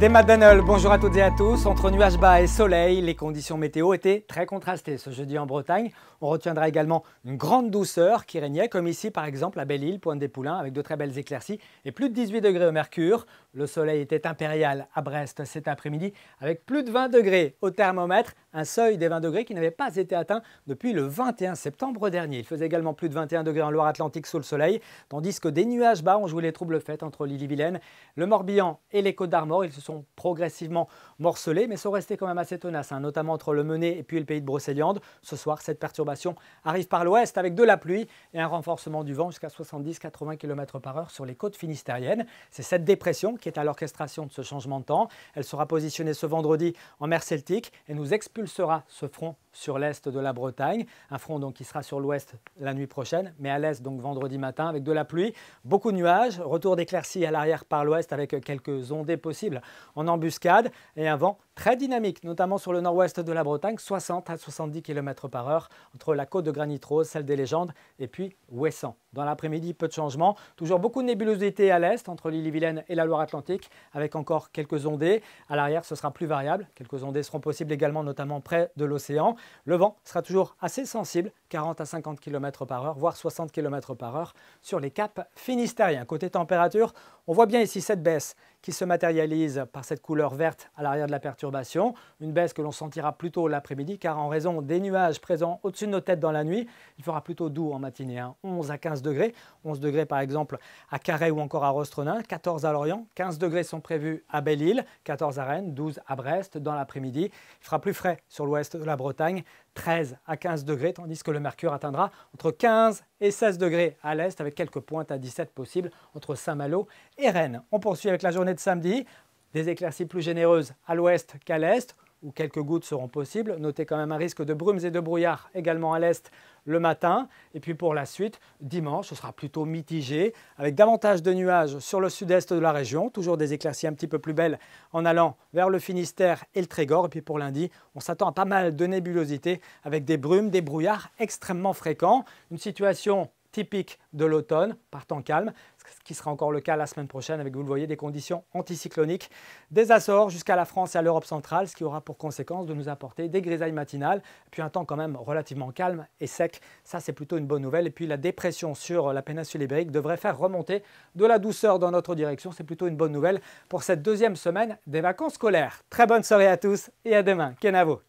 Des Danel, bonjour à toutes et à tous. Entre nuages bas et soleil, les conditions météo étaient très contrastées ce jeudi en Bretagne. On retiendra également une grande douceur qui régnait, comme ici par exemple à Belle-Île, Pointe-des-Poulains, avec de très belles éclaircies et plus de 18 degrés au mercure. Le soleil était impérial à Brest cet après-midi, avec plus de 20 degrés au thermomètre, un seuil des 20 degrés qui n'avait pas été atteint depuis le 21 septembre dernier. Il faisait également plus de 21 degrés en Loire-Atlantique sous le soleil, tandis que des nuages bas ont joué les troubles fêtes entre lîle vilaine le Morbihan et les Côtes-d'Armor sont progressivement morcelés, mais sont restés quand même assez tenaces, hein, notamment entre le Menet et puis le pays de Brocéliande. Ce soir, cette perturbation arrive par l'ouest avec de la pluie et un renforcement du vent jusqu'à 70-80 km par heure sur les côtes finistériennes. C'est cette dépression qui est à l'orchestration de ce changement de temps. Elle sera positionnée ce vendredi en mer Celtique et nous expulsera ce front sur l'est de la Bretagne. Un front donc qui sera sur l'ouest la nuit prochaine, mais à l'est donc vendredi matin avec de la pluie, beaucoup de nuages, retour d'éclaircies à l'arrière par l'ouest avec quelques ondées possibles en embuscade et un vent très dynamique, notamment sur le nord-ouest de la Bretagne, 60 à 70 km par heure entre la côte de Granit Rose, celle des légendes, et puis Ouessant. Dans l'après-midi, peu de changements. Toujours beaucoup de nébulosité à l'est, entre l'île-et-Vilaine et la Loire-Atlantique, avec encore quelques ondées. À l'arrière, ce sera plus variable. Quelques ondées seront possibles également, notamment près de l'océan. Le vent sera toujours assez sensible, 40 à 50 km par heure, voire 60 km par heure sur les caps finistériens. Côté température, on voit bien ici cette baisse qui se matérialise par cette couleur verte à l'arrière de la perturbation, une baisse que l'on sentira plutôt l'après-midi car en raison des nuages présents au-dessus de nos têtes dans la nuit, il fera plutôt doux en matinée, 11 hein. à 15 degrés, 11 degrés par exemple à Carré ou encore à Rostronin, 14 à Lorient, 15 degrés sont prévus à Belle-Île, 14 à Rennes, 12 à Brest dans l'après-midi. Il fera plus frais sur l'ouest de la Bretagne, 13 à 15 degrés, tandis que le mercure atteindra entre 15 et 16 degrés à l'est, avec quelques pointes à 17 possibles entre Saint-Malo et Rennes. On poursuit avec la journée de samedi. Des éclaircies plus généreuses à l'ouest qu'à l'est où quelques gouttes seront possibles. Notez quand même un risque de brumes et de brouillards également à l'est le matin. Et puis pour la suite, dimanche, ce sera plutôt mitigé, avec davantage de nuages sur le sud-est de la région, toujours des éclaircies un petit peu plus belles en allant vers le Finistère et le Trégor. Et puis pour lundi, on s'attend à pas mal de nébulosité, avec des brumes, des brouillards extrêmement fréquents. Une situation typique de l'automne, par temps calme, ce qui sera encore le cas la semaine prochaine avec, vous le voyez, des conditions anticycloniques des Açores jusqu'à la France et à l'Europe centrale, ce qui aura pour conséquence de nous apporter des grisailles matinales, puis un temps quand même relativement calme et sec. Ça, c'est plutôt une bonne nouvelle. Et puis la dépression sur la péninsule ibérique devrait faire remonter de la douceur dans notre direction. C'est plutôt une bonne nouvelle pour cette deuxième semaine des vacances scolaires. Très bonne soirée à tous et à demain. Kenavo.